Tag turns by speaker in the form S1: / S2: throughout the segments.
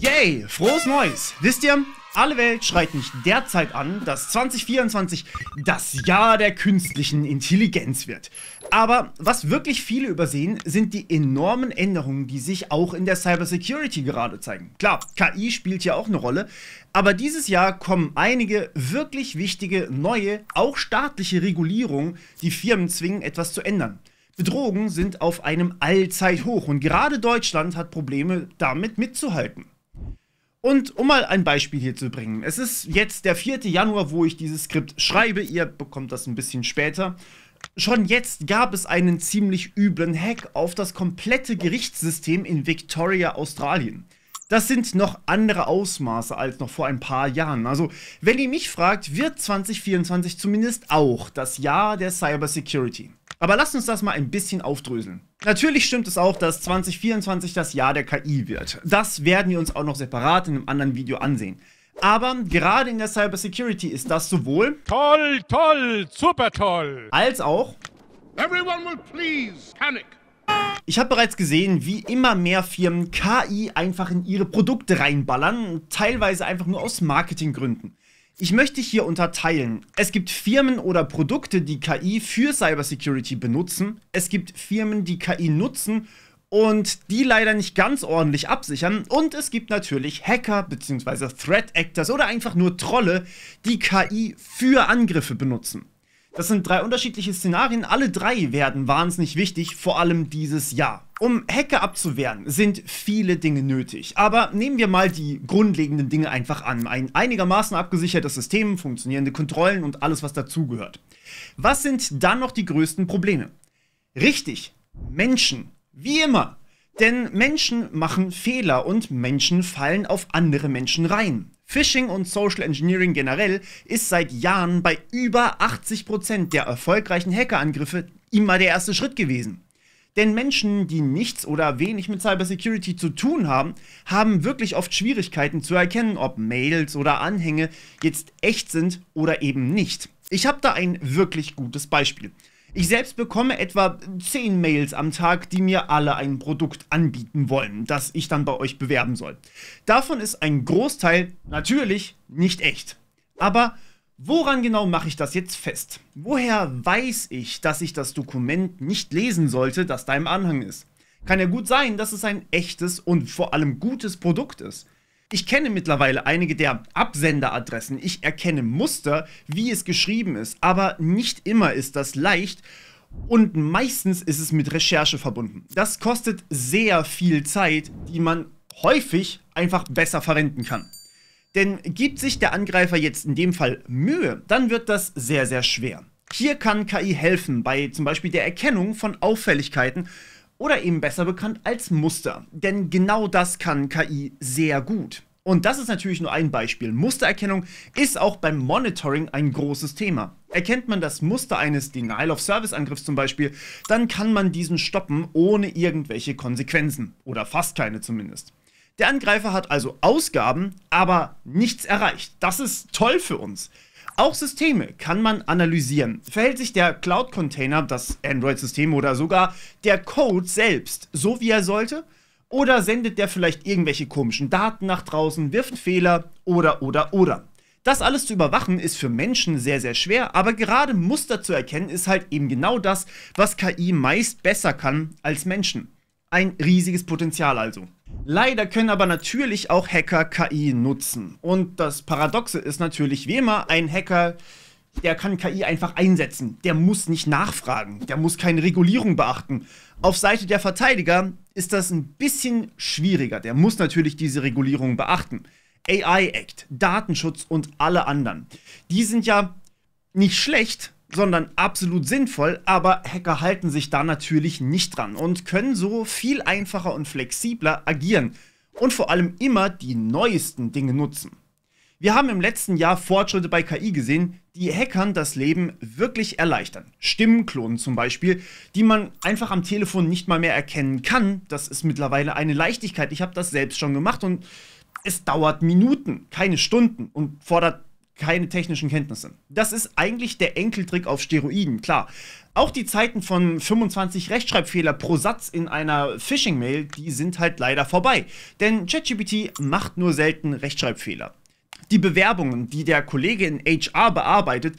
S1: Yay! Frohes Neues! Wisst ihr, alle Welt schreit nicht derzeit an, dass 2024 das Jahr der künstlichen Intelligenz wird. Aber was wirklich viele übersehen, sind die enormen Änderungen, die sich auch in der Cybersecurity gerade zeigen. Klar, KI spielt ja auch eine Rolle, aber dieses Jahr kommen einige wirklich wichtige neue, auch staatliche Regulierungen, die Firmen zwingen, etwas zu ändern. Bedrohungen sind auf einem Allzeithoch und gerade Deutschland hat Probleme damit mitzuhalten. Und um mal ein Beispiel hier zu bringen, es ist jetzt der 4. Januar, wo ich dieses Skript schreibe, ihr bekommt das ein bisschen später. Schon jetzt gab es einen ziemlich üblen Hack auf das komplette Gerichtssystem in Victoria, Australien. Das sind noch andere Ausmaße als noch vor ein paar Jahren. Also, wenn ihr mich fragt, wird 2024 zumindest auch das Jahr der Cybersecurity. Aber lasst uns das mal ein bisschen aufdröseln. Natürlich stimmt es auch, dass 2024 das Jahr der KI wird. Das werden wir uns auch noch separat in einem anderen Video ansehen. Aber gerade in der Cybersecurity ist das sowohl toll, toll, super toll, als auch Everyone will please panic. Ich habe bereits gesehen, wie immer mehr Firmen KI einfach in ihre Produkte reinballern, teilweise einfach nur aus Marketinggründen. Ich möchte hier unterteilen. Es gibt Firmen oder Produkte, die KI für Cybersecurity benutzen. Es gibt Firmen, die KI nutzen und die leider nicht ganz ordentlich absichern. Und es gibt natürlich Hacker bzw. Threat Actors oder einfach nur Trolle, die KI für Angriffe benutzen. Das sind drei unterschiedliche Szenarien. Alle drei werden wahnsinnig wichtig, vor allem dieses Jahr. Um Hacker abzuwehren, sind viele Dinge nötig. Aber nehmen wir mal die grundlegenden Dinge einfach an. Ein einigermaßen abgesichertes System, funktionierende Kontrollen und alles, was dazugehört. Was sind dann noch die größten Probleme? Richtig, Menschen. Wie immer. Denn Menschen machen Fehler und Menschen fallen auf andere Menschen rein. Phishing und Social Engineering generell ist seit Jahren bei über 80% der erfolgreichen Hackerangriffe immer der erste Schritt gewesen. Denn Menschen, die nichts oder wenig mit Cybersecurity zu tun haben, haben wirklich oft Schwierigkeiten zu erkennen, ob Mails oder Anhänge jetzt echt sind oder eben nicht. Ich habe da ein wirklich gutes Beispiel. Ich selbst bekomme etwa 10 Mails am Tag, die mir alle ein Produkt anbieten wollen, das ich dann bei euch bewerben soll. Davon ist ein Großteil natürlich nicht echt. Aber Woran genau mache ich das jetzt fest? Woher weiß ich, dass ich das Dokument nicht lesen sollte, das da im Anhang ist? Kann ja gut sein, dass es ein echtes und vor allem gutes Produkt ist. Ich kenne mittlerweile einige der Absenderadressen, ich erkenne Muster, wie es geschrieben ist, aber nicht immer ist das leicht und meistens ist es mit Recherche verbunden. Das kostet sehr viel Zeit, die man häufig einfach besser verwenden kann. Denn gibt sich der Angreifer jetzt in dem Fall Mühe, dann wird das sehr, sehr schwer. Hier kann KI helfen bei zum Beispiel der Erkennung von Auffälligkeiten oder eben besser bekannt als Muster. Denn genau das kann KI sehr gut. Und das ist natürlich nur ein Beispiel. Mustererkennung ist auch beim Monitoring ein großes Thema. Erkennt man das Muster eines Denial-of-Service-Angriffs zum Beispiel, dann kann man diesen stoppen ohne irgendwelche Konsequenzen. Oder fast keine zumindest. Der Angreifer hat also Ausgaben, aber nichts erreicht. Das ist toll für uns. Auch Systeme kann man analysieren. Verhält sich der Cloud-Container, das Android-System oder sogar der Code selbst so, wie er sollte? Oder sendet der vielleicht irgendwelche komischen Daten nach draußen, wirft Fehler oder oder oder? Das alles zu überwachen ist für Menschen sehr, sehr schwer, aber gerade Muster zu erkennen ist halt eben genau das, was KI meist besser kann als Menschen. Ein riesiges Potenzial also. Leider können aber natürlich auch Hacker KI nutzen. Und das Paradoxe ist natürlich wie immer, ein Hacker, der kann KI einfach einsetzen. Der muss nicht nachfragen. Der muss keine Regulierung beachten. Auf Seite der Verteidiger ist das ein bisschen schwieriger. Der muss natürlich diese Regulierung beachten. AI Act, Datenschutz und alle anderen. Die sind ja nicht schlecht, sondern absolut sinnvoll, aber Hacker halten sich da natürlich nicht dran und können so viel einfacher und flexibler agieren und vor allem immer die neuesten Dinge nutzen. Wir haben im letzten Jahr Fortschritte bei KI gesehen, die Hackern das Leben wirklich erleichtern. Stimmenklonen zum Beispiel, die man einfach am Telefon nicht mal mehr erkennen kann. Das ist mittlerweile eine Leichtigkeit. Ich habe das selbst schon gemacht und es dauert Minuten, keine Stunden und fordert keine technischen Kenntnisse. Das ist eigentlich der Enkeltrick auf Steroiden, klar. Auch die Zeiten von 25 Rechtschreibfehler pro Satz in einer Phishing-Mail, die sind halt leider vorbei. Denn ChatGPT macht nur selten Rechtschreibfehler. Die Bewerbungen, die der Kollege in HR bearbeitet,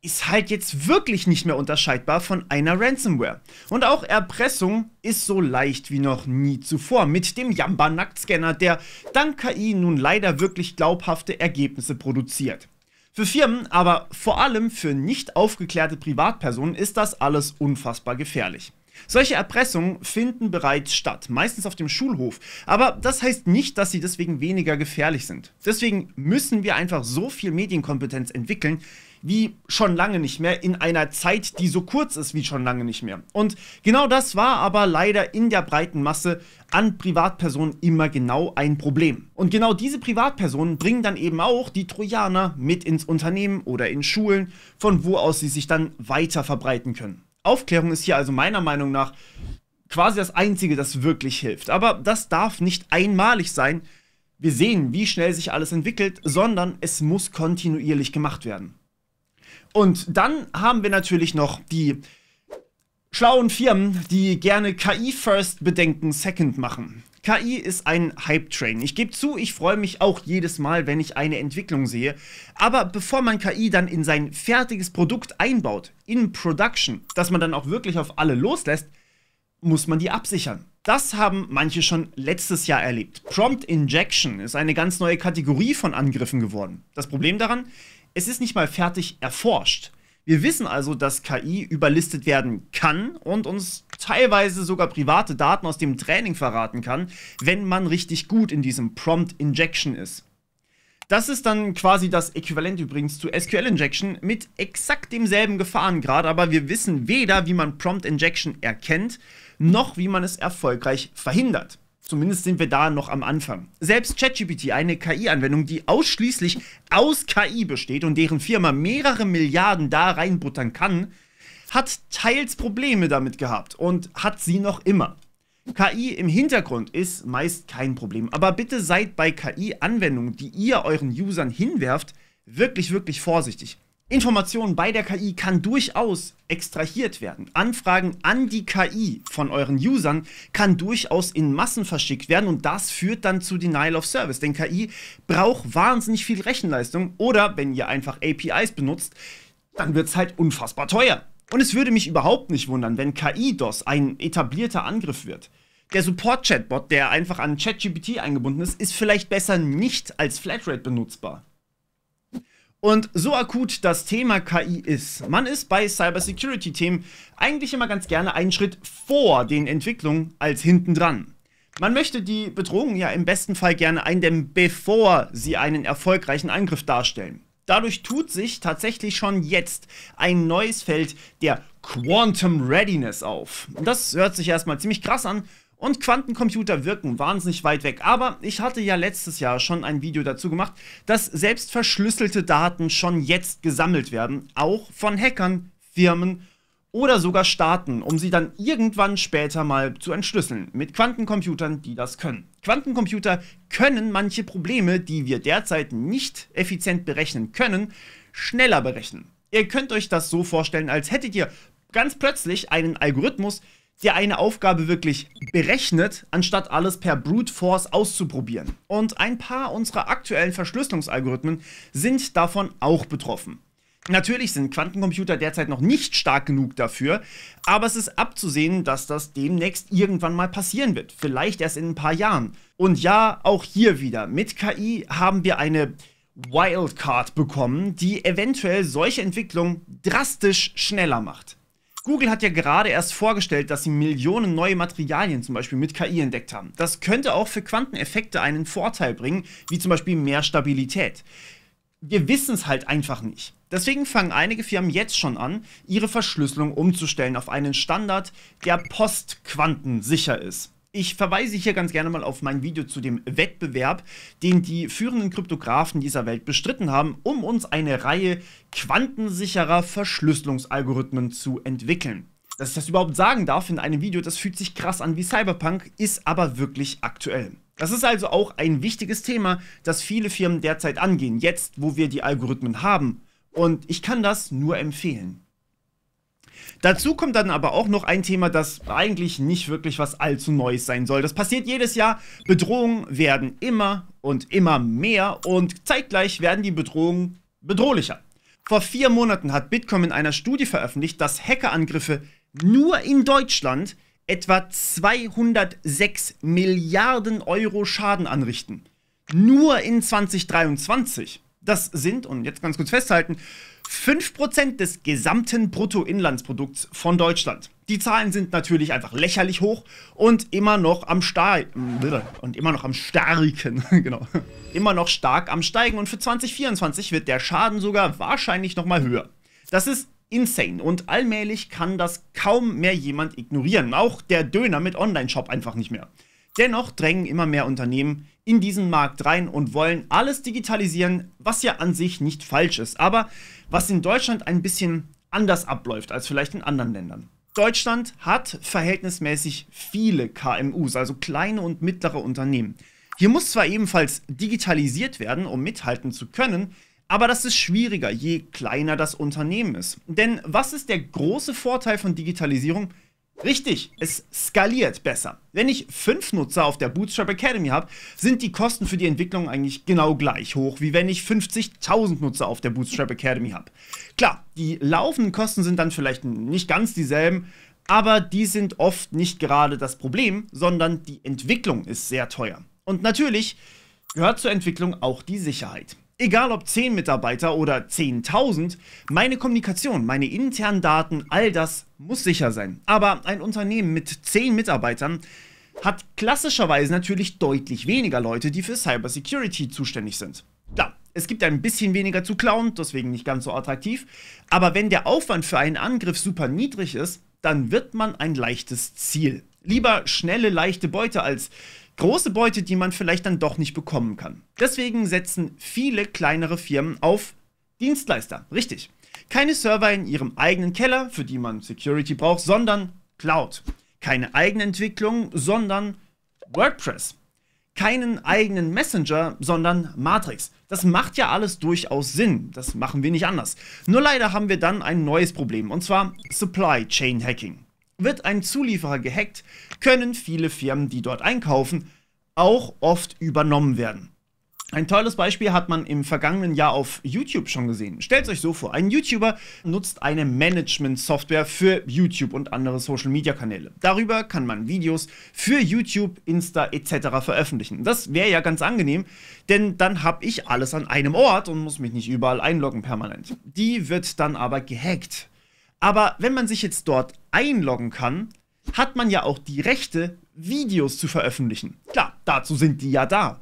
S1: ist halt jetzt wirklich nicht mehr unterscheidbar von einer Ransomware. Und auch Erpressung ist so leicht wie noch nie zuvor mit dem Jamba-Nacktscanner, der dank KI nun leider wirklich glaubhafte Ergebnisse produziert. Für Firmen, aber vor allem für nicht aufgeklärte Privatpersonen ist das alles unfassbar gefährlich. Solche Erpressungen finden bereits statt, meistens auf dem Schulhof. Aber das heißt nicht, dass sie deswegen weniger gefährlich sind. Deswegen müssen wir einfach so viel Medienkompetenz entwickeln, wie schon lange nicht mehr in einer Zeit, die so kurz ist wie schon lange nicht mehr. Und genau das war aber leider in der breiten Masse an Privatpersonen immer genau ein Problem. Und genau diese Privatpersonen bringen dann eben auch die Trojaner mit ins Unternehmen oder in Schulen, von wo aus sie sich dann weiter verbreiten können. Aufklärung ist hier also meiner Meinung nach quasi das Einzige, das wirklich hilft. Aber das darf nicht einmalig sein. Wir sehen, wie schnell sich alles entwickelt, sondern es muss kontinuierlich gemacht werden. Und dann haben wir natürlich noch die schlauen Firmen, die gerne KI first, Bedenken second machen. KI ist ein Hype-Train. Ich gebe zu, ich freue mich auch jedes Mal, wenn ich eine Entwicklung sehe. Aber bevor man KI dann in sein fertiges Produkt einbaut, in Production, dass man dann auch wirklich auf alle loslässt, muss man die absichern. Das haben manche schon letztes Jahr erlebt. Prompt Injection ist eine ganz neue Kategorie von Angriffen geworden. Das Problem daran, es ist nicht mal fertig erforscht. Wir wissen also, dass KI überlistet werden kann und uns teilweise sogar private Daten aus dem Training verraten kann, wenn man richtig gut in diesem Prompt Injection ist. Das ist dann quasi das Äquivalent übrigens zu SQL Injection mit exakt demselben Gefahrengrad, aber wir wissen weder, wie man Prompt Injection erkennt, noch wie man es erfolgreich verhindert. Zumindest sind wir da noch am Anfang. Selbst ChatGPT, eine KI-Anwendung, die ausschließlich aus KI besteht und deren Firma mehrere Milliarden da reinbuttern kann, hat teils Probleme damit gehabt und hat sie noch immer. KI im Hintergrund ist meist kein Problem, aber bitte seid bei KI-Anwendungen, die ihr euren Usern hinwerft, wirklich, wirklich vorsichtig. Informationen bei der KI kann durchaus extrahiert werden. Anfragen an die KI von euren Usern kann durchaus in Massen verschickt werden und das führt dann zu Denial of Service. Denn KI braucht wahnsinnig viel Rechenleistung oder wenn ihr einfach APIs benutzt, dann wird es halt unfassbar teuer. Und es würde mich überhaupt nicht wundern, wenn KI-DOS ein etablierter Angriff wird. Der Support-Chatbot, der einfach an ChatGPT eingebunden ist, ist vielleicht besser nicht als Flatrate benutzbar. Und so akut das Thema KI ist, man ist bei Cybersecurity-Themen eigentlich immer ganz gerne einen Schritt vor den Entwicklungen als hinten dran. Man möchte die Bedrohungen ja im besten Fall gerne eindämmen, bevor sie einen erfolgreichen Angriff darstellen. Dadurch tut sich tatsächlich schon jetzt ein neues Feld der Quantum Readiness auf. Das hört sich erstmal ziemlich krass an und Quantencomputer wirken wahnsinnig weit weg. Aber ich hatte ja letztes Jahr schon ein Video dazu gemacht, dass selbst verschlüsselte Daten schon jetzt gesammelt werden, auch von Hackern, Firmen oder sogar Staaten, um sie dann irgendwann später mal zu entschlüsseln, mit Quantencomputern, die das können. Quantencomputer können manche Probleme, die wir derzeit nicht effizient berechnen können, schneller berechnen. Ihr könnt euch das so vorstellen, als hättet ihr ganz plötzlich einen Algorithmus, dir eine Aufgabe wirklich berechnet, anstatt alles per Brute Force auszuprobieren. Und ein paar unserer aktuellen Verschlüsselungsalgorithmen sind davon auch betroffen. Natürlich sind Quantencomputer derzeit noch nicht stark genug dafür, aber es ist abzusehen, dass das demnächst irgendwann mal passieren wird. Vielleicht erst in ein paar Jahren. Und ja, auch hier wieder. Mit KI haben wir eine Wildcard bekommen, die eventuell solche Entwicklungen drastisch schneller macht. Google hat ja gerade erst vorgestellt, dass sie Millionen neue Materialien zum Beispiel mit KI entdeckt haben. Das könnte auch für Quanteneffekte einen Vorteil bringen, wie zum Beispiel mehr Stabilität. Wir wissen es halt einfach nicht. Deswegen fangen einige Firmen jetzt schon an, ihre Verschlüsselung umzustellen auf einen Standard, der postquantensicher ist. Ich verweise hier ganz gerne mal auf mein Video zu dem Wettbewerb, den die führenden Kryptografen dieser Welt bestritten haben, um uns eine Reihe quantensicherer Verschlüsselungsalgorithmen zu entwickeln. Dass ich das überhaupt sagen darf in einem Video, das fühlt sich krass an wie Cyberpunk, ist aber wirklich aktuell. Das ist also auch ein wichtiges Thema, das viele Firmen derzeit angehen, jetzt wo wir die Algorithmen haben. Und ich kann das nur empfehlen. Dazu kommt dann aber auch noch ein Thema, das eigentlich nicht wirklich was allzu Neues sein soll. Das passiert jedes Jahr. Bedrohungen werden immer und immer mehr und zeitgleich werden die Bedrohungen bedrohlicher. Vor vier Monaten hat Bitkom in einer Studie veröffentlicht, dass Hackerangriffe nur in Deutschland etwa 206 Milliarden Euro Schaden anrichten. Nur in 2023. Das sind, und jetzt ganz kurz festhalten, 5% des gesamten Bruttoinlandsprodukts von Deutschland. Die Zahlen sind natürlich einfach lächerlich hoch und immer noch am Steigen. und immer noch am starken, genau. Immer noch stark am steigen und für 2024 wird der Schaden sogar wahrscheinlich nochmal höher. Das ist insane und allmählich kann das kaum mehr jemand ignorieren, auch der Döner mit Online-Shop einfach nicht mehr. Dennoch drängen immer mehr Unternehmen in diesen Markt rein und wollen alles digitalisieren, was ja an sich nicht falsch ist, aber was in Deutschland ein bisschen anders abläuft als vielleicht in anderen Ländern. Deutschland hat verhältnismäßig viele KMUs, also kleine und mittlere Unternehmen. Hier muss zwar ebenfalls digitalisiert werden, um mithalten zu können, aber das ist schwieriger, je kleiner das Unternehmen ist. Denn was ist der große Vorteil von Digitalisierung? Richtig, es skaliert besser. Wenn ich fünf Nutzer auf der Bootstrap Academy habe, sind die Kosten für die Entwicklung eigentlich genau gleich hoch, wie wenn ich 50.000 Nutzer auf der Bootstrap Academy habe. Klar, die laufenden Kosten sind dann vielleicht nicht ganz dieselben, aber die sind oft nicht gerade das Problem, sondern die Entwicklung ist sehr teuer. Und natürlich gehört zur Entwicklung auch die Sicherheit. Egal ob 10 Mitarbeiter oder 10.000, meine Kommunikation, meine internen Daten, all das muss sicher sein. Aber ein Unternehmen mit 10 Mitarbeitern hat klassischerweise natürlich deutlich weniger Leute, die für Cybersecurity zuständig sind. Klar, es gibt ein bisschen weniger zu klauen, deswegen nicht ganz so attraktiv, aber wenn der Aufwand für einen Angriff super niedrig ist, dann wird man ein leichtes Ziel. Lieber schnelle, leichte Beute als große Beute, die man vielleicht dann doch nicht bekommen kann. Deswegen setzen viele kleinere Firmen auf Dienstleister. Richtig. Keine Server in ihrem eigenen Keller, für die man Security braucht, sondern Cloud. Keine Eigenentwicklung, sondern WordPress. Keinen eigenen Messenger, sondern Matrix. Das macht ja alles durchaus Sinn. Das machen wir nicht anders. Nur leider haben wir dann ein neues Problem, und zwar Supply Chain Hacking. Wird ein Zulieferer gehackt, können viele Firmen, die dort einkaufen, auch oft übernommen werden. Ein tolles Beispiel hat man im vergangenen Jahr auf YouTube schon gesehen. Stellt euch so vor, ein YouTuber nutzt eine Management-Software für YouTube und andere Social-Media-Kanäle. Darüber kann man Videos für YouTube, Insta etc. veröffentlichen. Das wäre ja ganz angenehm, denn dann habe ich alles an einem Ort und muss mich nicht überall einloggen permanent. Die wird dann aber gehackt. Aber wenn man sich jetzt dort einloggen kann, hat man ja auch die Rechte, Videos zu veröffentlichen. Klar, dazu sind die ja da.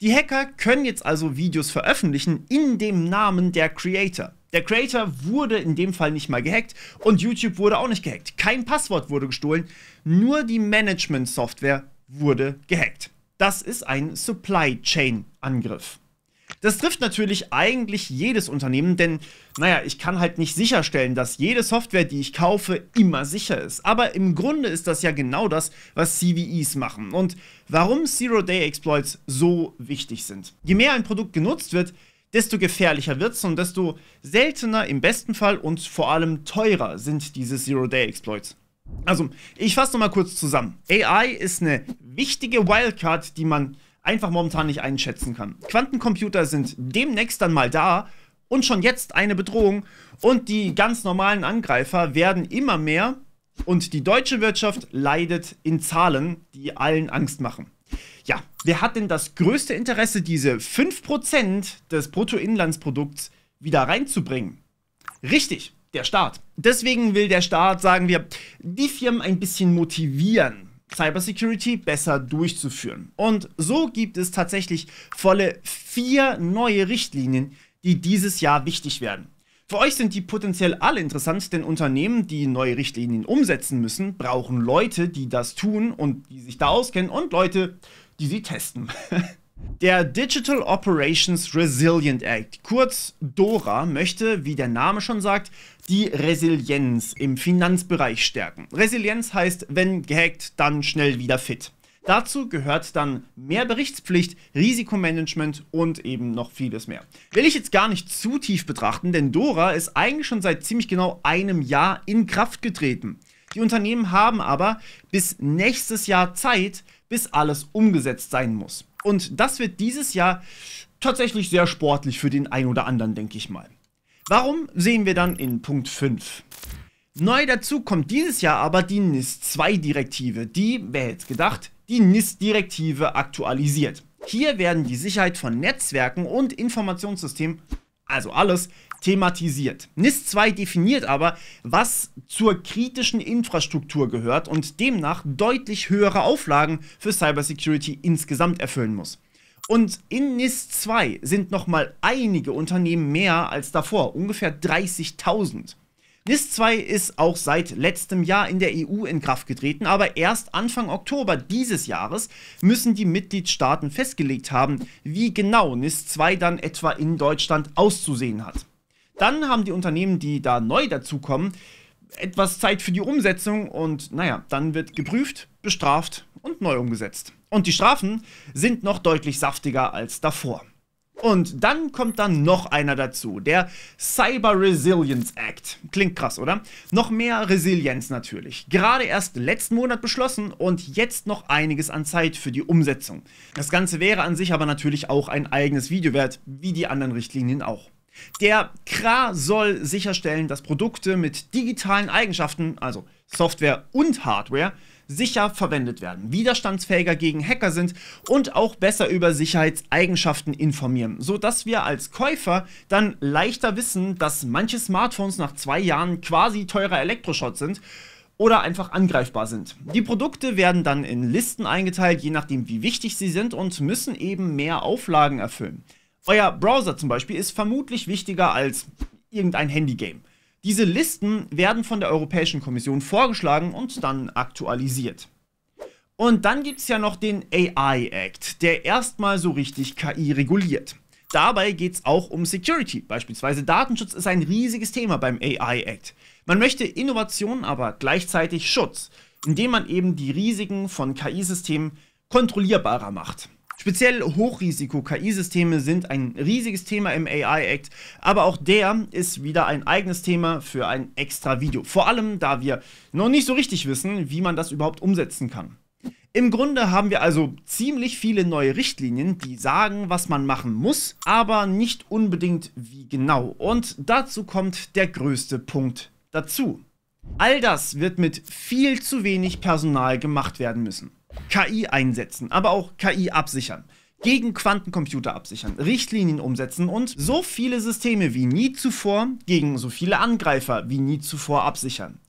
S1: Die Hacker können jetzt also Videos veröffentlichen in dem Namen der Creator. Der Creator wurde in dem Fall nicht mal gehackt und YouTube wurde auch nicht gehackt. Kein Passwort wurde gestohlen, nur die Management-Software wurde gehackt. Das ist ein Supply Chain-Angriff. Das trifft natürlich eigentlich jedes Unternehmen, denn naja, ich kann halt nicht sicherstellen, dass jede Software, die ich kaufe, immer sicher ist. Aber im Grunde ist das ja genau das, was CVEs machen und warum Zero-Day-Exploits so wichtig sind. Je mehr ein Produkt genutzt wird, desto gefährlicher wird es und desto seltener im besten Fall und vor allem teurer sind diese Zero-Day-Exploits. Also, ich fasse nochmal kurz zusammen. AI ist eine wichtige Wildcard, die man einfach momentan nicht einschätzen kann. Quantencomputer sind demnächst dann mal da und schon jetzt eine Bedrohung und die ganz normalen Angreifer werden immer mehr und die deutsche Wirtschaft leidet in Zahlen, die allen Angst machen. Ja, wer hat denn das größte Interesse, diese 5% des Bruttoinlandsprodukts wieder reinzubringen? Richtig, der Staat. Deswegen will der Staat, sagen wir, die Firmen ein bisschen motivieren, Cybersecurity besser durchzuführen. Und so gibt es tatsächlich volle vier neue Richtlinien, die dieses Jahr wichtig werden. Für euch sind die potenziell alle interessant, denn Unternehmen, die neue Richtlinien umsetzen müssen, brauchen Leute, die das tun und die sich da auskennen und Leute, die sie testen. Der Digital Operations Resilient Act, kurz DORA, möchte, wie der Name schon sagt, die Resilienz im Finanzbereich stärken. Resilienz heißt, wenn gehackt, dann schnell wieder fit. Dazu gehört dann mehr Berichtspflicht, Risikomanagement und eben noch vieles mehr. Will ich jetzt gar nicht zu tief betrachten, denn Dora ist eigentlich schon seit ziemlich genau einem Jahr in Kraft getreten. Die Unternehmen haben aber bis nächstes Jahr Zeit, bis alles umgesetzt sein muss. Und das wird dieses Jahr tatsächlich sehr sportlich für den einen oder anderen, denke ich mal. Warum sehen wir dann in Punkt 5? Neu dazu kommt dieses Jahr aber die NIS 2 Direktive, die, wer hätte gedacht, die NIS Direktive aktualisiert. Hier werden die Sicherheit von Netzwerken und Informationssystemen, also alles, thematisiert. NIS 2 definiert aber, was zur kritischen Infrastruktur gehört und demnach deutlich höhere Auflagen für Cybersecurity insgesamt erfüllen muss. Und in NIS 2 sind nochmal einige Unternehmen mehr als davor, ungefähr 30.000. NIS 2 ist auch seit letztem Jahr in der EU in Kraft getreten, aber erst Anfang Oktober dieses Jahres müssen die Mitgliedstaaten festgelegt haben, wie genau NIS 2 dann etwa in Deutschland auszusehen hat. Dann haben die Unternehmen, die da neu dazukommen, etwas Zeit für die Umsetzung und naja, dann wird geprüft, bestraft und neu umgesetzt. Und die Strafen sind noch deutlich saftiger als davor. Und dann kommt dann noch einer dazu, der Cyber Resilience Act. Klingt krass, oder? Noch mehr Resilienz natürlich. Gerade erst letzten Monat beschlossen und jetzt noch einiges an Zeit für die Umsetzung. Das Ganze wäre an sich aber natürlich auch ein eigenes Video wert, wie die anderen Richtlinien auch. Der KRA soll sicherstellen, dass Produkte mit digitalen Eigenschaften, also Software und Hardware, sicher verwendet werden, widerstandsfähiger gegen Hacker sind und auch besser über Sicherheitseigenschaften informieren, sodass wir als Käufer dann leichter wissen, dass manche Smartphones nach zwei Jahren quasi teurer Elektroschrott sind oder einfach angreifbar sind. Die Produkte werden dann in Listen eingeteilt, je nachdem wie wichtig sie sind und müssen eben mehr Auflagen erfüllen. Euer Browser zum Beispiel ist vermutlich wichtiger als irgendein Handygame. Diese Listen werden von der Europäischen Kommission vorgeschlagen und dann aktualisiert. Und dann gibt es ja noch den AI Act, der erstmal so richtig KI reguliert. Dabei geht es auch um Security. Beispielsweise Datenschutz ist ein riesiges Thema beim AI Act. Man möchte Innovation, aber gleichzeitig Schutz, indem man eben die Risiken von KI-Systemen kontrollierbarer macht. Speziell Hochrisiko-KI-Systeme sind ein riesiges Thema im AI-Act, aber auch der ist wieder ein eigenes Thema für ein extra Video. Vor allem, da wir noch nicht so richtig wissen, wie man das überhaupt umsetzen kann. Im Grunde haben wir also ziemlich viele neue Richtlinien, die sagen, was man machen muss, aber nicht unbedingt wie genau. Und dazu kommt der größte Punkt dazu. All das wird mit viel zu wenig Personal gemacht werden müssen. KI einsetzen, aber auch KI absichern gegen Quantencomputer absichern, Richtlinien umsetzen und so viele Systeme wie nie zuvor gegen so viele Angreifer wie nie zuvor absichern.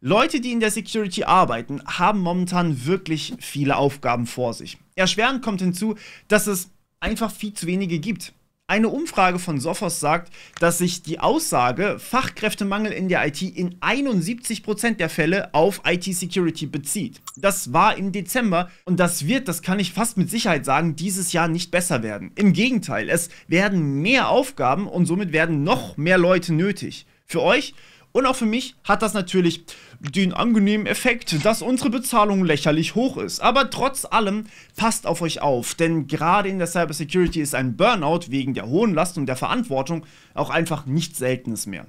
S1: Leute, die in der Security arbeiten, haben momentan wirklich viele Aufgaben vor sich. Erschwerend kommt hinzu, dass es einfach viel zu wenige gibt. Eine Umfrage von Sophos sagt, dass sich die Aussage Fachkräftemangel in der IT in 71% der Fälle auf IT-Security bezieht. Das war im Dezember und das wird, das kann ich fast mit Sicherheit sagen, dieses Jahr nicht besser werden. Im Gegenteil, es werden mehr Aufgaben und somit werden noch mehr Leute nötig. Für euch und auch für mich hat das natürlich den angenehmen Effekt, dass unsere Bezahlung lächerlich hoch ist. Aber trotz allem passt auf euch auf, denn gerade in der Cybersecurity ist ein Burnout wegen der hohen Last und der Verantwortung auch einfach nichts Seltenes mehr.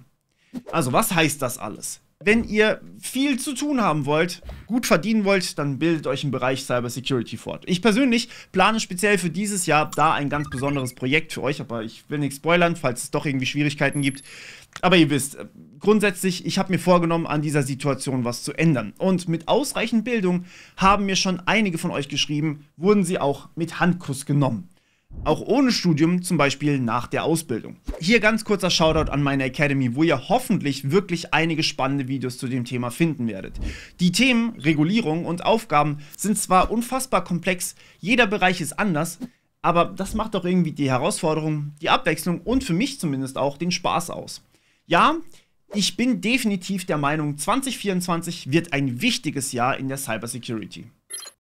S1: Also was heißt das alles? Wenn ihr viel zu tun haben wollt, gut verdienen wollt, dann bildet euch im Bereich Cybersecurity fort. Ich persönlich plane speziell für dieses Jahr da ein ganz besonderes Projekt für euch, aber ich will nichts spoilern, falls es doch irgendwie Schwierigkeiten gibt. Aber ihr wisst, grundsätzlich, ich habe mir vorgenommen, an dieser Situation was zu ändern. Und mit ausreichend Bildung haben mir schon einige von euch geschrieben, wurden sie auch mit Handkuss genommen. Auch ohne Studium, zum Beispiel nach der Ausbildung. Hier ganz kurzer Shoutout an meine Academy, wo ihr hoffentlich wirklich einige spannende Videos zu dem Thema finden werdet. Die Themen Regulierung und Aufgaben sind zwar unfassbar komplex, jeder Bereich ist anders, aber das macht doch irgendwie die Herausforderung, die Abwechslung und für mich zumindest auch den Spaß aus. Ja, ich bin definitiv der Meinung, 2024 wird ein wichtiges Jahr in der Cybersecurity.